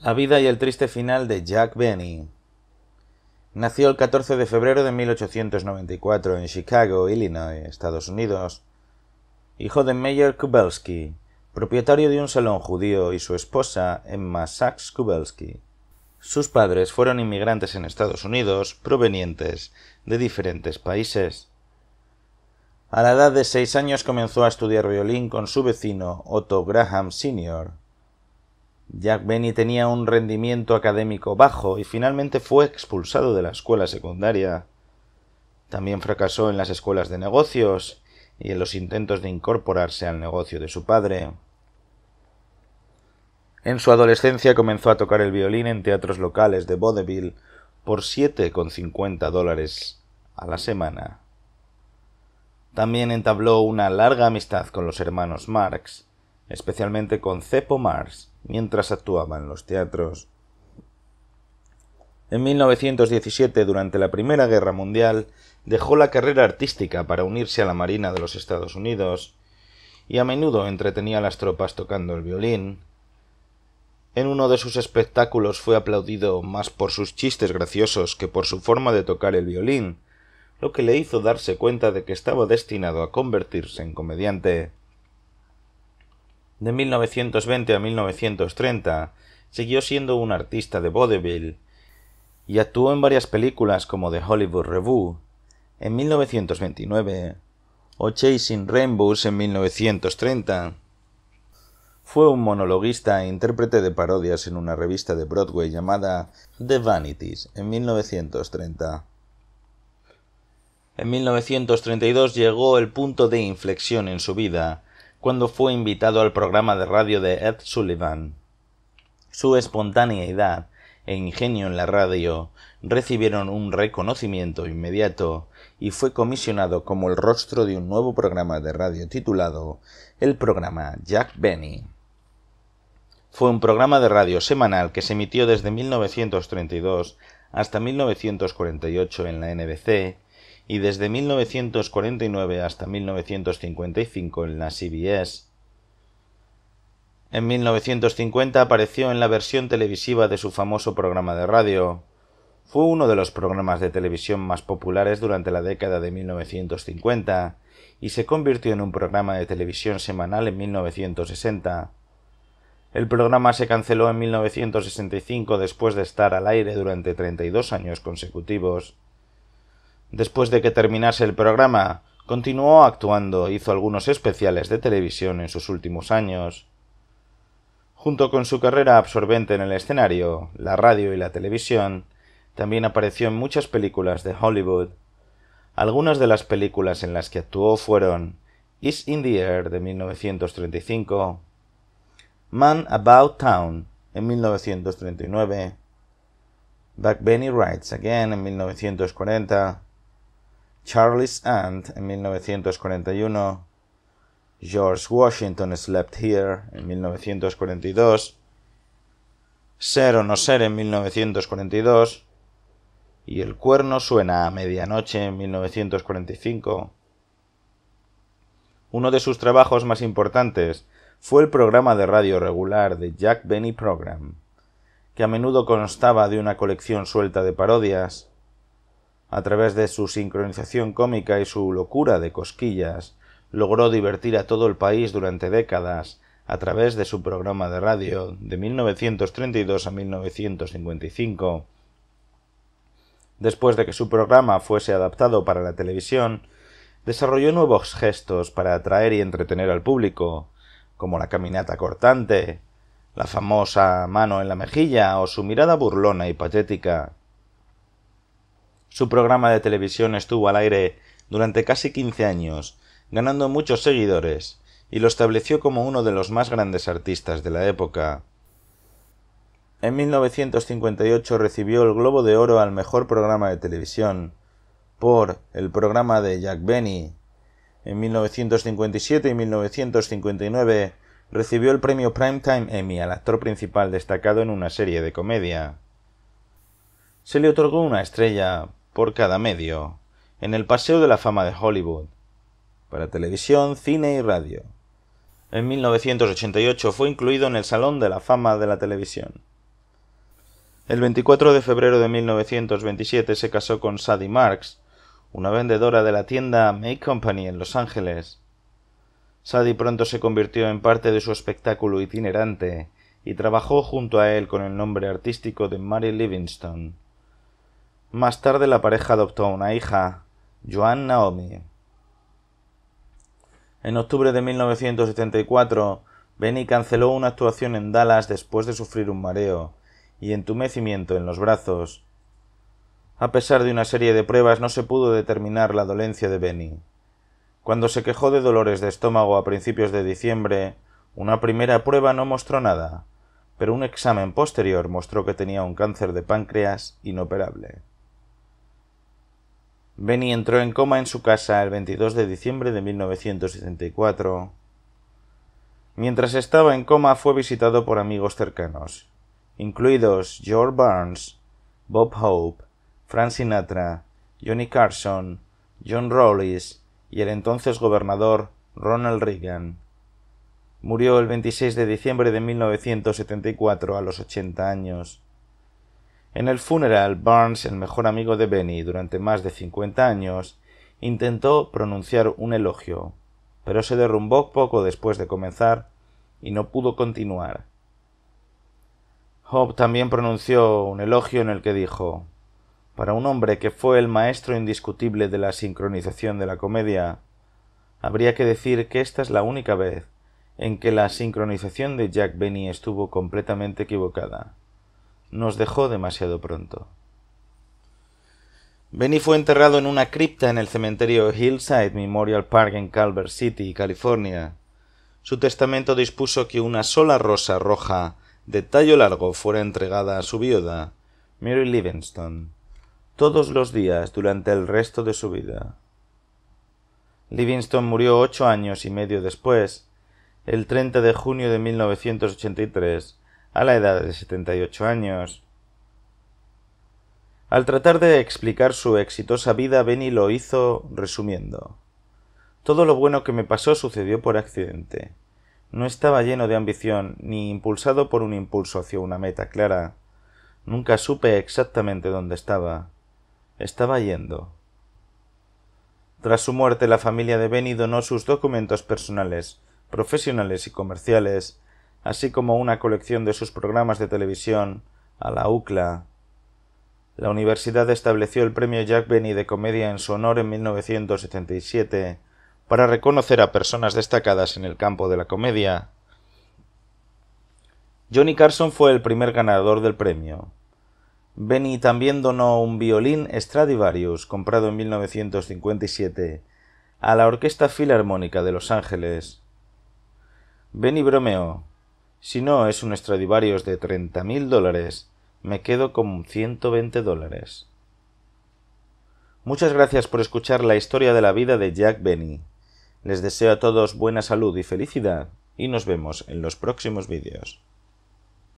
La vida y el triste final de Jack Benny. Nació el 14 de febrero de 1894 en Chicago, Illinois, Estados Unidos. Hijo de Meyer Kubelski, propietario de un salón judío, y su esposa, Emma Sachs Kubelski. Sus padres fueron inmigrantes en Estados Unidos provenientes de diferentes países. A la edad de seis años comenzó a estudiar violín con su vecino Otto Graham Sr., Jack Benny tenía un rendimiento académico bajo y finalmente fue expulsado de la escuela secundaria. También fracasó en las escuelas de negocios y en los intentos de incorporarse al negocio de su padre. En su adolescencia comenzó a tocar el violín en teatros locales de vaudeville por 7,50 dólares a la semana. También entabló una larga amistad con los hermanos Marx, especialmente con Cepo Marx, mientras actuaba en los teatros. En 1917, durante la Primera Guerra Mundial, dejó la carrera artística para unirse a la Marina de los Estados Unidos y a menudo entretenía a las tropas tocando el violín. En uno de sus espectáculos fue aplaudido más por sus chistes graciosos que por su forma de tocar el violín, lo que le hizo darse cuenta de que estaba destinado a convertirse en comediante. De 1920 a 1930 siguió siendo un artista de vaudeville y actuó en varias películas como The Hollywood Revue en 1929 o Chasing Rainbows en 1930. Fue un monologuista e intérprete de parodias en una revista de Broadway llamada The Vanities en 1930. En 1932 llegó el punto de inflexión en su vida cuando fue invitado al programa de radio de Ed Sullivan. Su espontaneidad e ingenio en la radio recibieron un reconocimiento inmediato y fue comisionado como el rostro de un nuevo programa de radio titulado el programa Jack Benny. Fue un programa de radio semanal que se emitió desde 1932 hasta 1948 en la NBC y desde 1949 hasta 1955 en la CBS. En 1950 apareció en la versión televisiva de su famoso programa de radio. Fue uno de los programas de televisión más populares durante la década de 1950 y se convirtió en un programa de televisión semanal en 1960. El programa se canceló en 1965 después de estar al aire durante 32 años consecutivos. Después de que terminase el programa, continuó actuando, e hizo algunos especiales de televisión en sus últimos años. Junto con su carrera absorbente en el escenario, la radio y la televisión, también apareció en muchas películas de Hollywood. Algunas de las películas en las que actuó fueron Is in the Air de 1935, Man About Town en 1939, Back Benny Rides Again en 1940, Charles And en 1941, George Washington Slept Here en 1942, Ser o no ser en 1942 y El cuerno suena a medianoche en 1945. Uno de sus trabajos más importantes fue el programa de radio regular de Jack Benny Program, que a menudo constaba de una colección suelta de parodias, a través de su sincronización cómica y su locura de cosquillas, logró divertir a todo el país durante décadas a través de su programa de radio de 1932 a 1955. Después de que su programa fuese adaptado para la televisión, desarrolló nuevos gestos para atraer y entretener al público, como la caminata cortante, la famosa mano en la mejilla o su mirada burlona y patética, su programa de televisión estuvo al aire durante casi 15 años, ganando muchos seguidores, y lo estableció como uno de los más grandes artistas de la época. En 1958 recibió el Globo de Oro al Mejor Programa de Televisión, por el programa de Jack Benny. En 1957 y 1959 recibió el premio Primetime Emmy al actor principal destacado en una serie de comedia. Se le otorgó una estrella por cada medio, en el Paseo de la Fama de Hollywood, para televisión, cine y radio. En 1988 fue incluido en el Salón de la Fama de la Televisión. El 24 de febrero de 1927 se casó con Sadie Marks, una vendedora de la tienda Make Company en Los Ángeles. Sadie pronto se convirtió en parte de su espectáculo itinerante y trabajó junto a él con el nombre artístico de Mary Livingstone. Más tarde la pareja adoptó una hija, Joan Naomi. En octubre de 1974, Benny canceló una actuación en Dallas después de sufrir un mareo y entumecimiento en los brazos. A pesar de una serie de pruebas no se pudo determinar la dolencia de Benny. Cuando se quejó de dolores de estómago a principios de diciembre, una primera prueba no mostró nada, pero un examen posterior mostró que tenía un cáncer de páncreas inoperable. Benny entró en coma en su casa el 22 de diciembre de 1974. Mientras estaba en coma fue visitado por amigos cercanos, incluidos George Burns, Bob Hope, Frank Sinatra, Johnny Carson, John Rawlis y el entonces gobernador Ronald Reagan. Murió el 26 de diciembre de 1974 a los 80 años. En el funeral, Barnes, el mejor amigo de Benny durante más de cincuenta años, intentó pronunciar un elogio, pero se derrumbó poco después de comenzar y no pudo continuar. Hope también pronunció un elogio en el que dijo Para un hombre que fue el maestro indiscutible de la sincronización de la comedia, habría que decir que esta es la única vez en que la sincronización de Jack Benny estuvo completamente equivocada nos dejó demasiado pronto. Benny fue enterrado en una cripta en el cementerio Hillside Memorial Park en Calvert City, California. Su testamento dispuso que una sola rosa roja de tallo largo fuera entregada a su viuda, Mary Livingston, todos los días durante el resto de su vida. Livingston murió ocho años y medio después, el 30 de junio de 1983, a la edad de 78 años. Al tratar de explicar su exitosa vida, Benny lo hizo resumiendo. Todo lo bueno que me pasó sucedió por accidente. No estaba lleno de ambición ni impulsado por un impulso hacia una meta clara. Nunca supe exactamente dónde estaba. Estaba yendo. Tras su muerte, la familia de Benny donó sus documentos personales, profesionales y comerciales así como una colección de sus programas de televisión a la UCLA. La universidad estableció el premio Jack Benny de comedia en su honor en 1977 para reconocer a personas destacadas en el campo de la comedia. Johnny Carson fue el primer ganador del premio. Benny también donó un violín Stradivarius, comprado en 1957, a la Orquesta Filarmónica de Los Ángeles. Benny Bromeo. Si no es un Stradivarius de 30.000 dólares, me quedo con 120 dólares. Muchas gracias por escuchar la historia de la vida de Jack Benny. Les deseo a todos buena salud y felicidad y nos vemos en los próximos vídeos.